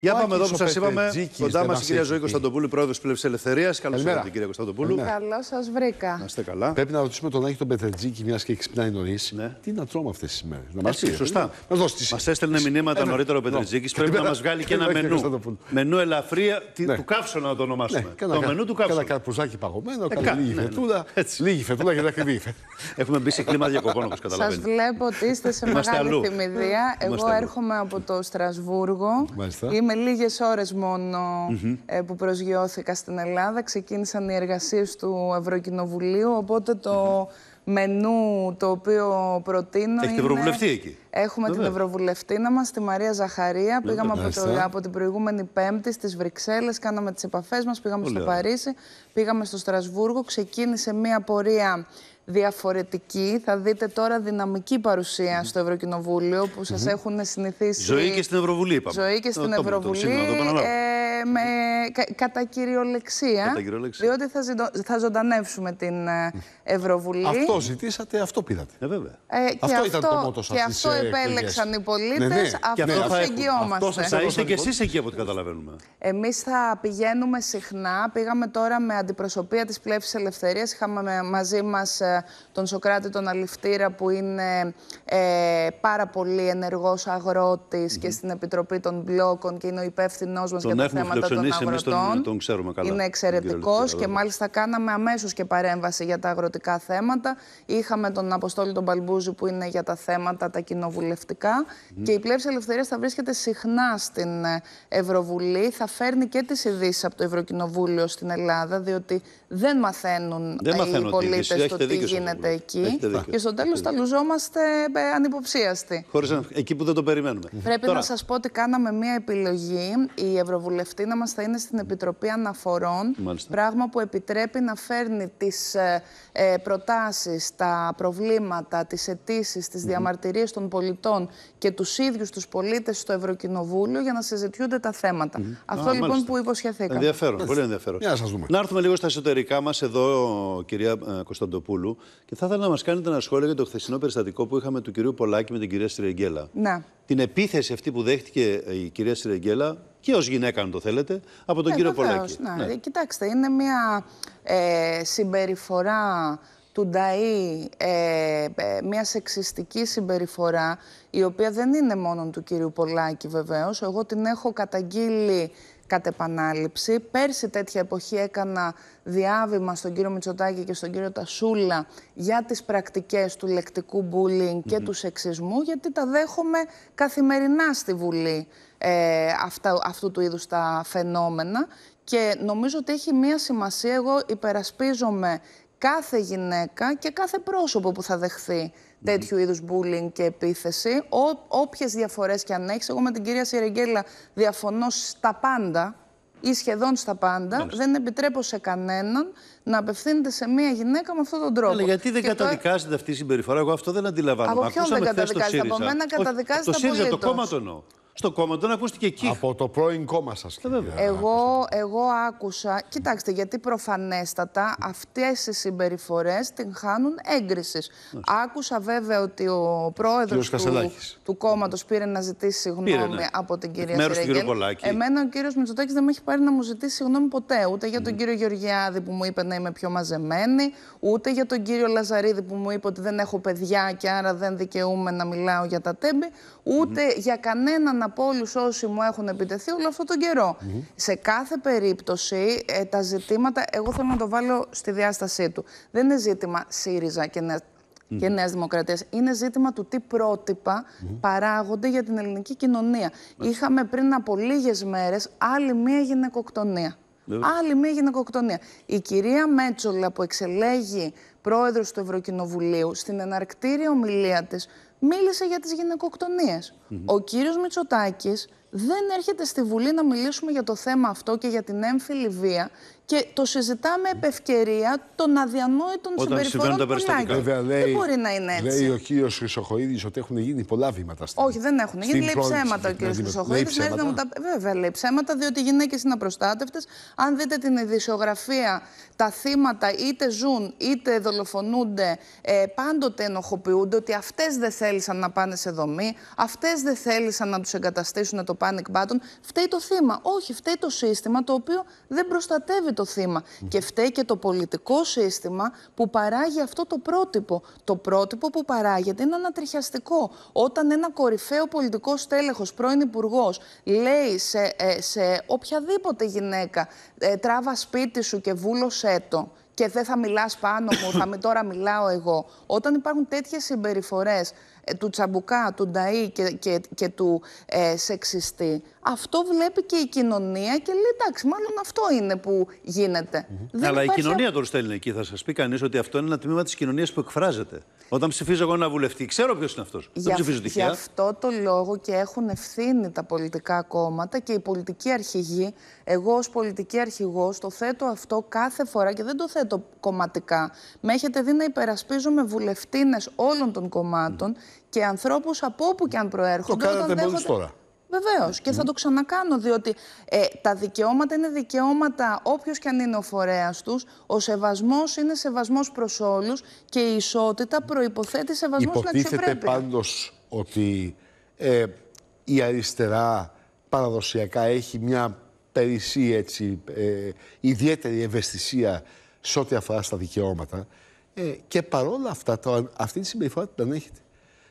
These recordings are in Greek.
Για πάμε εδώ που σα είπαμε. Κοντά μα η κυρία Ζωή Κωνσταντοπούλου, πρόεδρος τη Πλευσή Ελευθερίας. Καλώς ήρθατε, την κυρία Κωνσταντοπούλου. Καλώς σας βρήκα. Να είστε καλά. Πρέπει να ρωτήσουμε τον Άκη τον Πετρετζίκη, μιας και ξυπνάει νωρίς. Ναι. Τι να τρώμε αυτές τις μέρες. Να μας πει. Ε, σωστά. Μας έστελνε μηνύματα νωρίτερα ο Πετρετζίκη. Πρέπει να μας βγάλει και ένα μενού. Μενού ελαφρία ναι. του καύσωνα να το ονομάσουμε. Ναι, το μενού του καύσωνα. Κάνα καρπουζάκι παγωμένο, ε, ναι, λίγη φετούλα. Λίγη φετούλα γιατί ακριβή. Έχουμε μπει σε κλίμα διακοπών όπως καταλαβαίνετε. Σας βλέπω ότι είστε σε μεγάλη θυμηδία. Εγώ έρχομαι από το Στρασβούργο με λίγες ώρες μόνο ε, που προσγειώθηκα στην Ελλάδα. Ξεκίνησαν οι εργασίες του Ευρωκοινοβουλίου, οπότε το... μενού το οποίο προτείνω. Έχει είναι... Ευρωβουλευτή εκεί. Έχουμε την Ευρωβουλευτήνα μας, τη Μαρία Ζαχαρία. Πήγαμε από, το, από την προηγούμενη Πέμπτη στις Βρυξέλλες κάναμε τις επαφές μας, πήγαμε στο Παρίσι, πήγαμε στο Στρασβούργο. Ξεκίνησε μία πορεία διαφορετική. Θα δείτε τώρα δυναμική παρουσία στο Ευρωκοινοβούλιο που σας έχουν συνηθίσει... Ζωή και στην Ευρωβουλή, είπαμε. Ζωή και ε, στην Ευρωβουλή. Ε, με, κα, κατά κυριολεξία, διότι θα, θα ζωντανεύσουμε την ε, Ευρωβουλή. Αυτό ζητήσατε, αυτό πήρατε. Ε, βέβαια. Ε, αυτό, αυτό ήταν το μότο ναι, ναι. Και αυτό επέλεξαν οι πολίτες, ναι, ναι. αυτό ναι, θα εγγυόμαστε. Θα είστε και εσείς εκεί από ό,τι καταλαβαίνουμε. Εμείς θα πηγαίνουμε συχνά, πήγαμε τώρα με αντιπροσωπεία της Πλεύσης Ελευθερίας, είχαμε μαζί μας τον Σοκράτη τον Αληφτήρα που είναι ε, πάρα πολύ ενεργός αγρότης και στην Επιτροπή των Μπλόκων και είναι ο υπεύθυνός μας για τα θέματα των αγροτών. Είναι εξαιρετικός και μάλιστα κάναμε αμέσως και παρέμβαση για τα αγροτικά θέματα. Είχαμε τον Αποστόλη τον Παλμπούζη που είναι για τα θέματα τα κοινοβουλευτικά mm -hmm. και η Πλεύση ελευθερίας θα βρίσκεται συχνά στην ε, Ευρωβουλή. Θα φέρνει και τις ειδήσεις από το Ευρωκοινοβούλιο στην Ελλάδα διότι δεν μαθαίνουν ε, οι πολίτες το τι γίνεται εκεί. Και στο τέλος τα λουζόμαστε ε, ανυποψίαστοι. να. εκεί που δεν το περιμένουμε. Πρέπει να σας πω ότι κάναμε μία επιλογή. Η Ευρωβουλευτή να μας θα είναι στην Επιτροπή Αναφορών. Πράγμα που επιτρέπει να φέρνει τις ε, ε, προτάσεις, τα προβλήματα, τις αιτήσεις, τις διαμαρτυρίες των πολιτών και τους ίδιους τους πολίτες στο Ευρωκοινοβούλιο για να συζητιούνται τα θέματα. Αυτό λοιπόν που υποσχεθήκαμε. Ενδιαφέρον, πολύ ενδιαφέρον. να σας Να έρθουμε λίγο στα εσωτερικά μας εδώ, κυρία Κωνσταντοπούλου. Και θα ήθελα να μας κάνετε ένα σχόλιο για το χθεσινό περιστατικό που είχαμε του κυρίου Πολάκη με την κυρία Στριεγγέλα. Να. Την επίθεση αυτή που δέχτηκε η κυρία Στριεγγέλα και ως γυναίκα, αν το θέλετε, από τον ναι, κύριο βεβαίως, Πολάκη. Ναι. ναι. Ε, κοιτάξτε, είναι μια ε, συμπεριφορά του ΝΤΑΗ ε, ε, μια σεξιστική συμπεριφορά, η οποία δεν είναι μόνο του κυρίου Πολάκη βεβαίως. Εγώ την έχω καταγγείλει κατ' επανάληψη. Πέρσι τέτοια εποχή έκανα διάβημα στον κύριο Μητσοτάκη και στον κύριο Τασούλα για τις πρακτικές του λεκτικού bullying και του σεξισμού, γιατί τα δέχομαι καθημερινά στη Βουλή ε, αυτά, αυτού του είδους τα φαινόμενα. Και νομίζω ότι έχει μία σημασία, εγώ υπερασπίζομαι κάθε γυναίκα και κάθε πρόσωπο που θα δεχθεί τέτοιου είδους bullying και επίθεση. Όποιες διαφορές και αν έχεις, εγώ με την κυρία Σιρεγγέλα διαφωνώ στα πάντα ή σχεδόν στα πάντα. Δεν επιτρέπω σε κανέναν να απευθύνεται σε μία γυναίκα με αυτόν τον τρόπο. Αλλά γιατί δεν καταδικάζεται αυτή η συμπεριφορά, εγώ αυτό δεν αντιλαμβάνομαι. Από ποιον δεν καταδικάζεται, από μένα καταδικάζεται. Το ΣΥΡΙΖΑ, το κόμμα το εννοώ στο κόμμα Δεν ακούστηκε εκεί. Από το πρώην κόμμα σας. Ε, εγώ, εγώ άκουσα. Κοιτάξτε, γιατί προφανέστατα αυτές οι συμπεριφορές την χάνουν έγκρισης. Άκουσα βέβαια ότι ο πρόεδρος του, του κόμματος πήρε να ζητήσει συγγνώμη πήρε, ναι. από την κυρία Σιρέγγελ. Εμένα ο κύριος Μητσοτάκης δεν με έχει πάρει να μου ζητήσει συγγνώμη ποτέ. Ούτε για τον mm. κύριο Γεωργιάδη που μου είπε να είμαι πιο μαζεμένη, ούτε για τον κύριο Λαζαρίδη που μου είπε ότι δεν έχω παιδιά και άρα δεν δικαιούμαι να μιλάω για τα τέμπη, ούτε mm. για κανέναν από όλους όσοι μου έχουν επιτεθεί όλο αυτόν τον καιρό. Σε κάθε περίπτωση ε, τα ζητήματα, εγώ θέλω να το βάλω στη διάστασή του. Δεν είναι ζήτημα ΣΥΡΙΖΑ και Νέας και Δημοκρατίας. Είναι ζήτημα του τι πρότυπα παράγονται για την ελληνική κοινωνία. Είχαμε πριν από λίγες μέρες άλλη μία γυναικοκτονία. Άλλη μία γυναικοκτονία. Η κυρία Μέτσολα που εξελέγει πρόεδρος του Ευρωκοινοβουλίου στην εναρκτήρια ομιλία της μίλησε για τις γυναικοκτονίες. Ο κύριος Μητσοτάκης δεν έρχεται στη Βουλή να μιλήσουμε για το θέμα αυτό και για την έμφυλη βία και το συζητάμε επ' ευκαιρία των αδιανόητων Όταν συμπεριφορών των περιστατικά. δεν μπορεί να είναι έτσι. Λέει ο κύριος Χρυσοχοίδης ότι έχουν γίνει πολλά βήματα στην Όχι, δεν έχουν γίνει. Λέει ψέματα ο κύριο Χρυσοχοίδη. Τα... Βέβαια, λέει ψέματα, διότι οι γυναίκες είναι απροστάτευτες. Αν δείτε την ειδησιογραφία, τα θύματα είτε ζουν είτε δολοφονούνται, ε, πάντοτε ενοχοποιούνται ότι αυτές δεν θέλησαν να πάνε σε δομή, αυτές δεν θέλησαν να τους εγκαταστήσουν το panic button. Φταίει το θύμα. Όχι, φταίει το σύστημα το οποίο δεν προστατεύει το θύμα. Και φταίει και το πολιτικό σύστημα που παράγει αυτό το πρότυπο. Το πρότυπο που παράγεται είναι ανατριχιαστικό. Όταν ένα κορυφαίο πολιτικός στέλεχος, πρώην υπουργός, λέει σε, ε, σε οποιαδήποτε γυναίκα, ε, τράβα σπίτι σου και βούλωσέ το και δεν θα μιλάς πάνω μου, θα με τώρα μιλάω εγώ. Όταν υπάρχουν τέτοιες συμπεριφορές ε, του τσαμπουκά, του νταΐ και, και, και του ε, σεξιστή. Αυτό βλέπει και η κοινωνία και λέει εντάξει, μάλλον αυτό είναι που γίνεται. Αλλά υπάρχει... η κοινωνία τώρα στέλνει εκεί. Θα σας πει κανείς ότι αυτό είναι ένα τμήμα της κοινωνίας που εκφράζεται. Όταν ψηφίζω εγώ ένα βουλευτή, ξέρω ποιος είναι αυτός. Δεν ψηφίζω τυχαία. Γι' αυτό το λόγο και έχουν ευθύνη τα πολιτικά κόμματα και η πολιτική αρχηγή, Εγώ ως πολιτική αρχηγός το θέτω αυτό κάθε φορά και δεν το θέτω κομματικά. Με έχετε δει να υπερασπίζομαι βουλευτίνες όλων των κομμάτων και ανθρώπους από όπου και αν προέρχονται. Το κάνατε μόλι τώρα. Βεβαίως. Και θα το ξανακάνω, διότι ε, τα δικαιώματα είναι δικαιώματα όποιος και αν είναι ο φορέας τους. Ο σεβασμός είναι σεβασμός προς όλους και η ισότητα προποθέτει σεβασμό στην αξιοπρέπεια. Υποτίθεται πάντως ότι ε, η αριστερά παραδοσιακά έχει μια περισσή ε, ιδιαίτερη ευαισθησία σε ό,τι αφορά στα δικαιώματα. Ε, και παρόλα αυτά, το, αυτή τη συμπεριφορά την έχετε.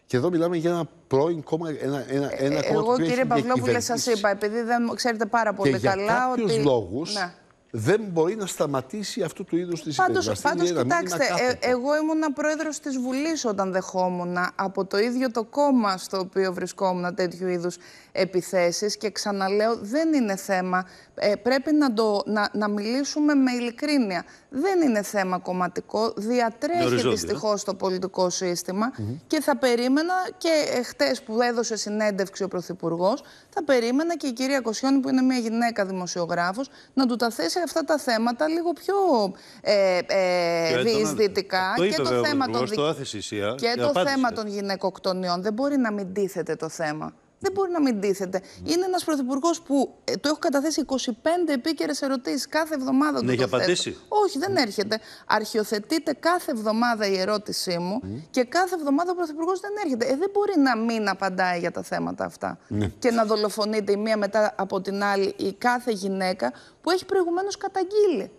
Και εδώ μιλάμε για ένα πρώην κόμμα, ένα, ένα, ένα ε, κόμμα Εγώ, κύριε Παυλόπουλε, σας είπα, επειδή δεν ξέρετε πάρα πολύ και καλά. Για κάποιους ότι... λόγους, ναι δεν μπορεί να σταματήσει αυτού του είδους τη συμπεριφορά. Πάντω, κοιτάξτε, ε, εγώ ήμουν πρόεδρος της Βουλής όταν δεχόμουν από το ίδιο το κόμμα στο οποίο βρισκόμουν τέτοιου είδους επιθέσεις. Και ξαναλέω, δεν είναι θέμα. Ε, πρέπει να, το, να, να μιλήσουμε με ειλικρίνεια. Δεν είναι θέμα κομματικό. Διατρέχει δυστυχώς το πολιτικό σύστημα. Mm -hmm. Και θα περίμενα και ε, χτες που έδωσε συνέντευξη ο Πρωθυπουργός, θα περίμενα και η κυρία Κοσιόνη, που είναι μια γυναίκα δημοσιογράφος, να του τα θέσει αυτά τα θέματα λίγο πιο ε, ε διεισδυτικά. Ε, και, το θέμα, των... και το θέμα των γυναικοκτονιών δεν μπορεί να μην τίθεται το θέμα δεν μπορεί να μην τίθεται. Ναι. Είναι ένας πρωθυπουργός που ε, του έχω καταθέσει 25 επίκαιρες ερωτήσεις κάθε εβδομάδα. Ναι, έχει απαντήσει. Όχι, δεν έρχεται. Αρχιοθετείται κάθε εβδομάδα η ερώτησή μου ναι. και κάθε εβδομάδα ο πρωθυπουργός δεν έρχεται. Ε, δεν μπορεί να μην απαντάει για τα θέματα αυτά. Ναι. Και να δολοφονείται η μία μετά από την άλλη η κάθε γυναίκα που έχει προηγουμένως καταγγείλει.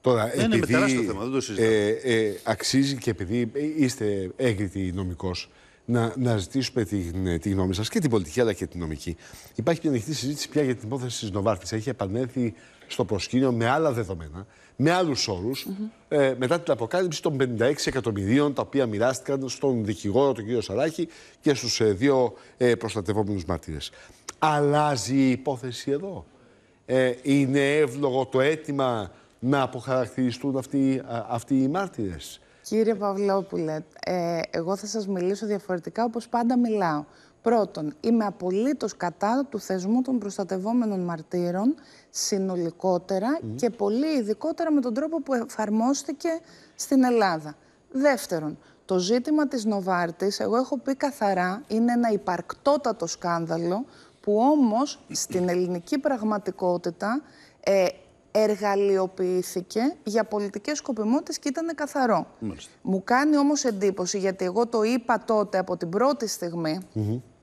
Τώρα, δεν επειδή, είναι με τεράστιο θέμα, δεν το ε, συζητάμε. Ε, ε, αξίζει και επειδή είστε έγκριτοι νομικός, να, να ζητήσουμε την, ναι, τη γνώμη σας και την πολιτική αλλά και την νομική. Υπάρχει μια ανοιχτή συζήτηση πια για την υπόθεση της Νοβάρτης. Έχει επανέλθει στο προσκήνιο με άλλα δεδομένα, με άλλους ε, μετά την αποκάλυψη των 56 εκατομμυρίων τα οποία μοιράστηκαν στον δικηγόρο, τον κύριο Σαράχη, και στους ε, δύο ε, προστατευόμενους μάρτυρε. Αλλάζει η υπόθεση εδώ. Ε, είναι εύλογο το αίτημα να αποχαρακτηριστούν αυτοί, α, οι μάρτυρες. Κύριε Παυλόπουλε, ε, εγώ θα σας μιλήσω διαφορετικά όπως πάντα μιλάω. Πρώτον, είμαι απολύτως κατά του θεσμού των προστατευόμενων μαρτύρων συνολικότερα και πολύ ειδικότερα με τον τρόπο που εφαρμόστηκε στην Ελλάδα. Δεύτερον, το ζήτημα της Νοβάρτης, εγώ έχω πει καθαρά, είναι ένα υπαρκτότατο σκάνδαλο που όμως στην ελληνική πραγματικότητα ε, εργαλειοποιήθηκε για πολιτικές σκοπιμότητες και ήταν καθαρό. Μου κάνει όμως εντύπωση, γιατί εγώ το είπα τότε από την πρώτη στιγμή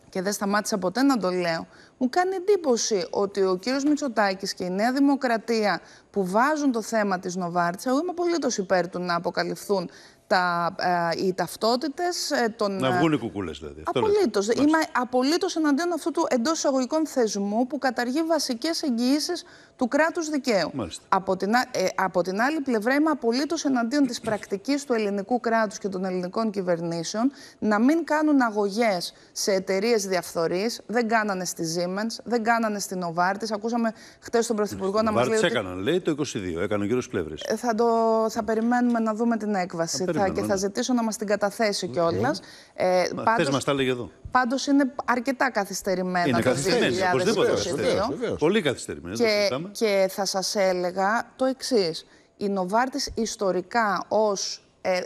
και δεν σταμάτησα ποτέ να το λέω, μου κάνει εντύπωση ότι ο κύριος Μητσοτάκης και η Νέα Δημοκρατία που βάζουν το θέμα της Νοβάρτσα, εγώ είμαι απολύτως υπέρ του να αποκαλυφθούν τα, ε, οι ταυτότητες ε, των. Να ε, βγουν οι κουκούλες, δηλαδή. Απολύτω. Είμαι απολύτως εναντίον αυτού του εντός εισαγωγικών θεσμού που καταργεί βασικές εγγυήσεις του κράτους δικαίου. Από την, ε, από την άλλη πλευρά, είμαι απολύτως εναντίον της πρακτικής του ελληνικού κράτους και των ελληνικών κυβερνήσεων να μην κάνουν αγωγές σε εταιρείες διαφθορής. Δεν κάνανε στη Siemens, δεν κάνανε στην Novartis. Ακούσαμε χθε τον Πρωθυπουργό να μας λέει. Ότι... έκαναν, λέει το 22, έκανε ο κύριος Πλεύρης. Ε, θα, το, θα περιμένουμε να δούμε την έκβαση θα, και θα ζητήσω να μας την καταθέσει κιόλας. Ε, Πάντω είναι αρκετά καθυστερημένα είναι το 2022. Πολύ καθυστερημένα. Και, και θα σας έλεγα το εξής. Η Νοβάρτης ιστορικά ως ε,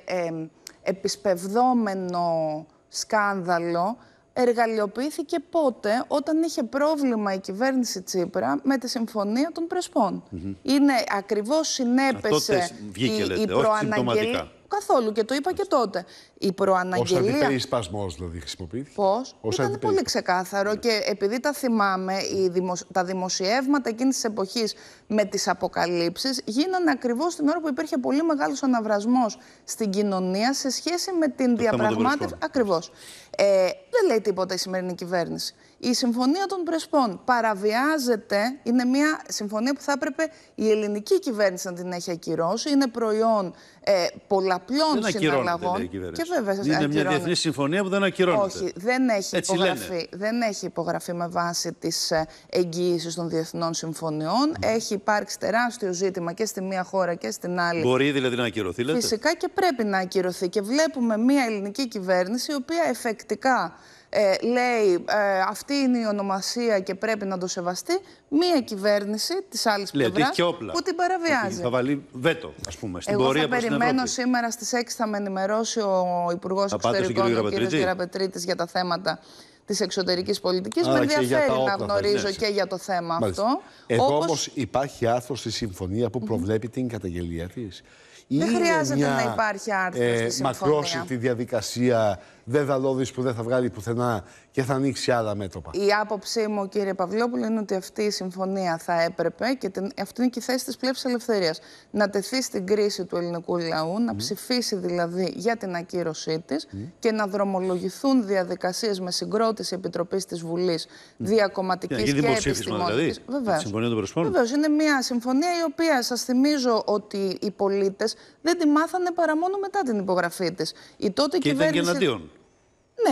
επισπευδόμενο σκάνδαλο εργαλειοποιήθηκε πότε όταν είχε πρόβλημα η κυβέρνηση Τσίπρα με τη Συμφωνία των Πρεσπών. Είναι ακριβώς συνέπεσε Α, τότε η προαναγγελία... Καθόλου και το είπα και τότε. Η προαναγγελία. Ω αντιπερισπασμό δηλαδή χρησιμοποιήθηκε. Πώς. Ήταν πολύ ξεκάθαρο ναι. και επειδή τα θυμάμαι, τα δημοσιεύματα εκείνης της εποχής με τις αποκαλύψεις γίνανε ακριβώς την ώρα που υπήρχε πολύ μεγάλος αναβρασμός στην κοινωνία σε σχέση με την διαπραγμάτευση. Ακριβώς. Ε, δεν λέει τίποτα η σημερινή κυβέρνηση. Η Συμφωνία των Πρεσπών παραβιάζεται, είναι μια συμφωνία που θα έπρεπε η ελληνική κυβέρνηση να την έχει ακυρώσει. Είναι προϊόν ε, πολλαπλών απλών δεν συναλλαγών. και βέβαια, Είναι μια διεθνής συμφωνία που δεν ακυρώνεται. Όχι, δεν έχει, υπογραφεί δεν έχει υπογραφεί με βάση τις ε, εγγύησει των διεθνών συμφωνιών. Ναι. Έχει υπάρξει τεράστιο ζήτημα και στη μία χώρα και στην άλλη. Μπορεί δηλαδή να ακυρωθεί, λέτε. Φυσικά και πρέπει να ακυρωθεί. Και βλέπουμε μια ελληνική κυβέρνηση η οποία εφεκτικά ε, λέει ε, αυτή είναι η ονομασία και πρέπει να το σεβαστεί, μία κυβέρνηση της άλλης πλευρά που την παραβιάζει. θα βάλει βέτο, ας πούμε, στην Εγώ πορεία θα περιμένω σήμερα στις 6 θα με ενημερώσει ο Υπουργός Εξωτερικών, ο κ. Γεραπετρίτη, για τα θέματα της εξωτερικής πολιτικής. Με ενδιαφέρει να γνωρίζω και για το θέμα αυτό. Εδώ Όπως... όμως υπάρχει άρθρο στη συμφωνία που προβλέπει την καταγγελία της. Δεν χρειάζεται να υπάρχει άρθρος ε, στη συμφωνία. Μακρώσει τη διαδικασία δεν θα δεδαλώδης που δεν θα βγάλει πουθενά και θα ανοίξει άλλα μέτωπα. Η άποψή μου, κύριε Παυλόπουλο, είναι ότι αυτή η συμφωνία θα έπρεπε και την, αυτή είναι και η θέση της πλεύση ελευθερίας. Να τεθεί στην κρίση του ελληνικού λαού, να ψηφίσει δηλαδή για την ακύρωσή της και να δρομολογηθούν διαδικασίες με συγκρότηση επιτροπής δηλαδή, της Βουλής mm. διακομματική yeah, και, και Δηλαδή, συμφωνία των Βεβαίως. Είναι μια συμφωνία η οποία σας θυμίζω ότι οι πολίτες δεν τη μάθανε παρά μόνο μετά την υπογραφή της. και κυβέρνηση... και εναντίον.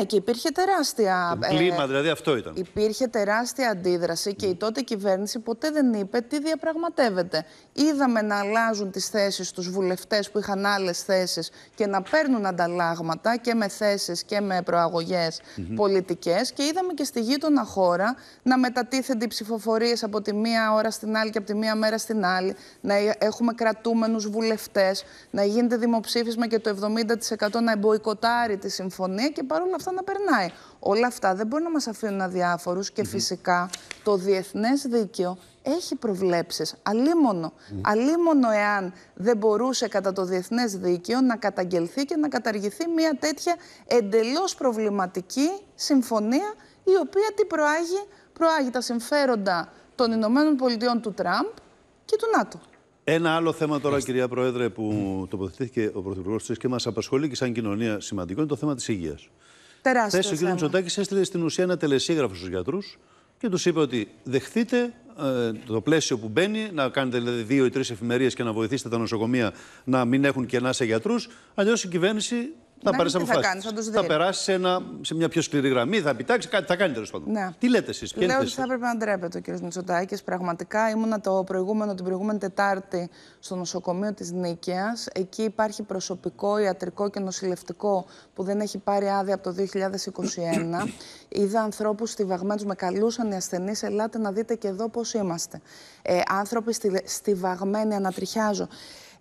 Ναι, και υπήρχε τεράστια. Ε, κλίμα, ε, δηλαδή αυτό ήταν. Υπήρχε τεράστια αντίδραση και η τότε κυβέρνηση ποτέ δεν είπε τι διαπραγματεύεται. Είδαμε να αλλάζουν τις θέσεις τους βουλευτές που είχαν άλλες θέσεις και να παίρνουν ανταλλάγματα και με θέσεις και με προαγωγές mm πολιτικές. Και είδαμε και στη γείτονα χώρα να μετατίθενται οι ψηφοφορίες από τη μία ώρα στην άλλη και από τη μία μέρα στην άλλη. Να έχουμε κρατούμενους βουλευτές, να γίνεται δημοψήφισμα και το 70% να εμποϊκοτάρει τη συμφωνία και παρόλα αυτά να περνάει. Όλα αυτά δεν μπορεί να μας αφήνουν αδιάφορους και φυσικά το διεθνές δίκαιο έχει προβλέψεις, αλίμονο. εάν δεν μπορούσε κατά το διεθνές δίκαιο να καταγγελθεί και να καταργηθεί μια τέτοια εντελώς προβληματική συμφωνία η οποία τι προάγει, προάγει τα συμφέροντα των Ηνωμένων Πολιτειών του Τραμπ και του ΝΑΤΟ. Ένα άλλο θέμα τώρα, κυρία Πρόεδρε, που τοποθετήθηκε ο Πρωθυπουργός τη και μας απασχολεί και σαν κοινωνία σημαντικό είναι το θέμα της υγείας. Τεράστιο. Χθε ο κ. Μητσοτάκης έστειλε στην ουσία ένα τελεσίγραφο στους γιατρούς και τους είπε ότι δεχτείτε ε, το πλαίσιο που μπαίνει, να κάνετε δηλαδή δύο ή τρεις εφημερίες και να βοηθήσετε τα νοσοκομεία να μην έχουν κενά σε γιατρούς. Αλλιώς η κυβέρνηση θα πάρει περάσει σε, σε μια πιο σκληρή γραμμή, θα επιτάξει, κάτι θα κάνει τέλος πάντων. Ναι. Τι λέτε εσείς, Ποια Λέω ότι θα έπρεπε να ντρέπεται ο κ. Μητσοτάκης. Πραγματικά ήμουνα το προηγούμενο, την προηγούμενη Τετάρτη στο νοσοκομείο της Νίκαιας. Εκεί υπάρχει προσωπικό, ιατρικό και νοσηλευτικό που δεν έχει πάρει άδεια από το 2021. Είδα ανθρώπους στιβαγμένους, με καλούσαν οι ασθενείς. Ελάτε να δείτε και εδώ πώς είμαστε. Ε, άνθρωποι στιβαγμένοι, ανατριχιάζω.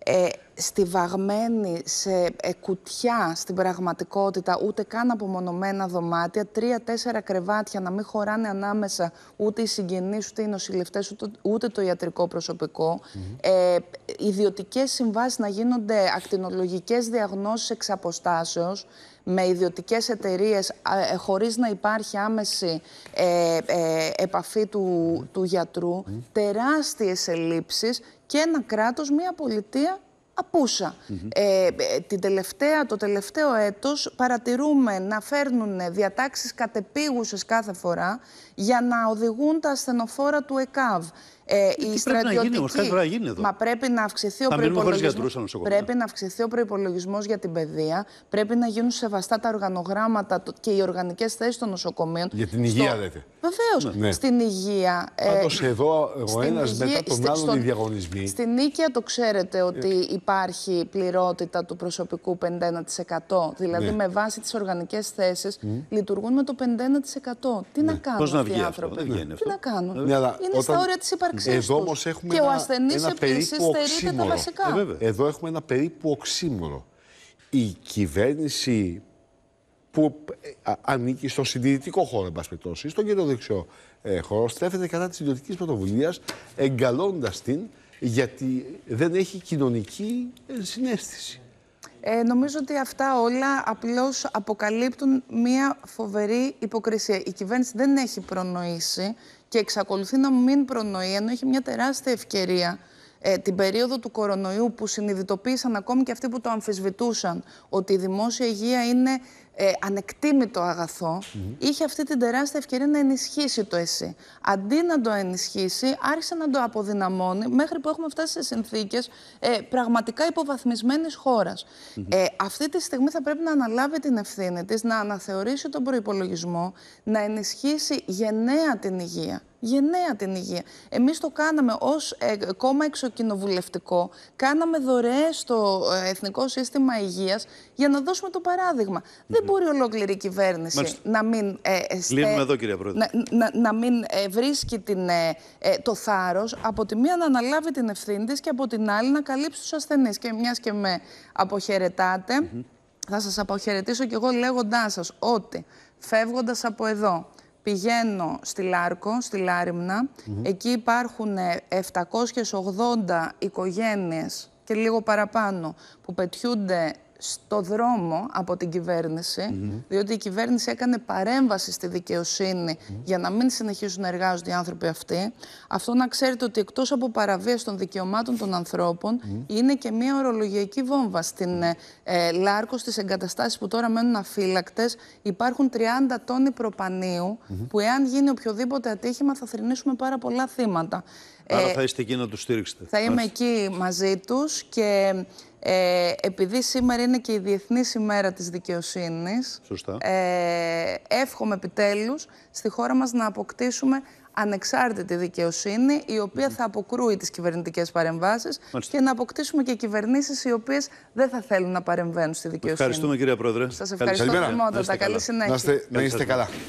Ε, στιβαγμένη σε ε, κουτιά στην πραγματικότητα, ούτε καν απομονωμένα δωμάτια, τρία-τέσσερα κρεβάτια να μην χωράνε ανάμεσα ούτε οι συγγενείς, ούτε οι νοσηλευτές, ούτε, το ιατρικό προσωπικό. Mm -hmm. ιδιωτικές συμβάσεις να γίνονται ακτινολογικές διαγνώσεις εξ αποστάσεως, με ιδιωτικές εταιρείες ε, χωρίς να υπάρχει άμεση επαφή του, του γιατρού, τεράστιες ελλείψεις και ένα κράτος, μια πολιτεία απουσα Ε, την τελευταία, το τελευταίο έτος παρατηρούμε να φέρνουν διατάξεις κατεπίγουσες κάθε φορά για να οδηγούν τα ασθενοφόρα του ΕΚΑΒ. Ε, ε, η πρέπει στρατιωτική... να γίνει να γίνει εδώ. Μα πρέπει να αυξηθεί ο προπολογισμό. Πρέπει να αυξηθεί ο προπολογισμό για την παιδεία. Πρέπει να γίνουν σεβαστά τα οργανογράμματα και οι οργανικές θέσεις των νοσοκομείων. Για την υγεία, στο... λέτε. Βεβαίως. Ναι. Στην υγεία. Πάντω ε... εδώ ο ένα μετά τον άλλον οι διαγωνισμοί. Στην οίκαια το ξέρετε ε. ότι υπάρχει πληρότητα του προσωπικού 51%. Δηλαδή ναι. με βάση τις οργανικές θέσεις λειτουργούν με το 51%. Τι ναι. να κάνουν αυτοί οι άνθρωποι. Τι να κάνουν. Ναι, Είναι στα όρια της ύπαρξη. Και ένα, ο ασθενή επίση τα βασικά. Ε, Εδώ έχουμε ένα περίπου οξύμορο. Η κυβέρνηση που ε, ανήκει στο συντηρητικό χώρο, εν πάση περιπτώσει, στον κύριο δεξιό ε, χώρο, στρέφεται κατά της ιδιωτικής πρωτοβουλίας, εγκαλώντας την γιατί δεν έχει κοινωνική συνέστηση. Ε, νομίζω ότι αυτά όλα απλώς αποκαλύπτουν μία φοβερή υποκρισία. Η κυβέρνηση δεν έχει προνοήσει και εξακολουθεί να μην προνοεί, ενώ έχει μια τεράστια ευκαιρία ε, την περίοδο του κορονοϊού που συνειδητοποίησαν ακόμη και αυτοί που το αμφισβητούσαν ότι η δημόσια υγεία είναι ε, ανεκτήμητο αγαθό, είχε αυτή την τεράστια ευκαιρία να ενισχύσει το ΕΣΥ. Αντί να το ενισχύσει, άρχισε να το αποδυναμώνει μέχρι που έχουμε φτάσει σε συνθήκες ε, πραγματικά υποβαθμισμένης χώρας. ε, αυτή τη στιγμή θα πρέπει να αναλάβει την ευθύνη της, να αναθεωρήσει τον προπολογισμό, να ενισχύσει γενναία την υγεία. Γενναία την υγεία. Εμείς το κάναμε ως ε, κόμμα εξοκοινοβουλευτικό, κάναμε δωρεές στο ε, Εθνικό Σύστημα Υγείας για να δώσουμε το παράδειγμα. Mm δεν μπορεί ολόκληρη κυβέρνηση να μην. Ε, ε, εδώ, Να, να, μην ε, βρίσκει την, το θάρρος από τη μία να αναλάβει την ευθύνη της και από την άλλη να καλύψει τους ασθενείς. Και μιας και με αποχαιρετάτε, θα σας αποχαιρετήσω κι εγώ λέγοντάς σας ότι φεύγοντας από εδώ. Πηγαίνω στη Λάρκο, στη Λάριμνα. Εκεί υπάρχουν 780 οικογένειες και λίγο παραπάνω που πετιούνται στο δρόμο από την κυβέρνηση, mm διότι η κυβέρνηση έκανε παρέμβαση στη δικαιοσύνη για να μην συνεχίσουν να εργάζονται οι άνθρωποι αυτοί. Αυτό να ξέρετε ότι εκτός από παραβίαση των δικαιωμάτων των ανθρώπων, είναι και μια ορολογιακή βόμβα στην ε, Λάρκο, στις εγκαταστάσεις που τώρα μένουν αφύλακτες. Υπάρχουν 30 τόνοι προπανίου, που εάν γίνει οποιοδήποτε ατύχημα θα θρυνήσουμε πάρα πολλά θύματα. Άρα ε, θα είστε εκεί να τους στήριξετε. Θα είμαι Άρα. εκεί μαζί τους και ε, επειδή σήμερα είναι και η Διεθνής ημέρα της δικαιοσύνης, Σωστά. Ε, εύχομαι επιτέλους στη χώρα μας να αποκτήσουμε ανεξάρτητη δικαιοσύνη, η οποία θα αποκρούει τις κυβερνητικές παρεμβάσεις και να αποκτήσουμε και κυβερνήσεις οι οποίες δεν θα θέλουν να παρεμβαίνουν στη δικαιοσύνη. Ευχαριστούμε κυρία Πρόεδρε. Σας ευχαριστώ θερμότατα. Καλή συνέχεια. Να είστε καλά.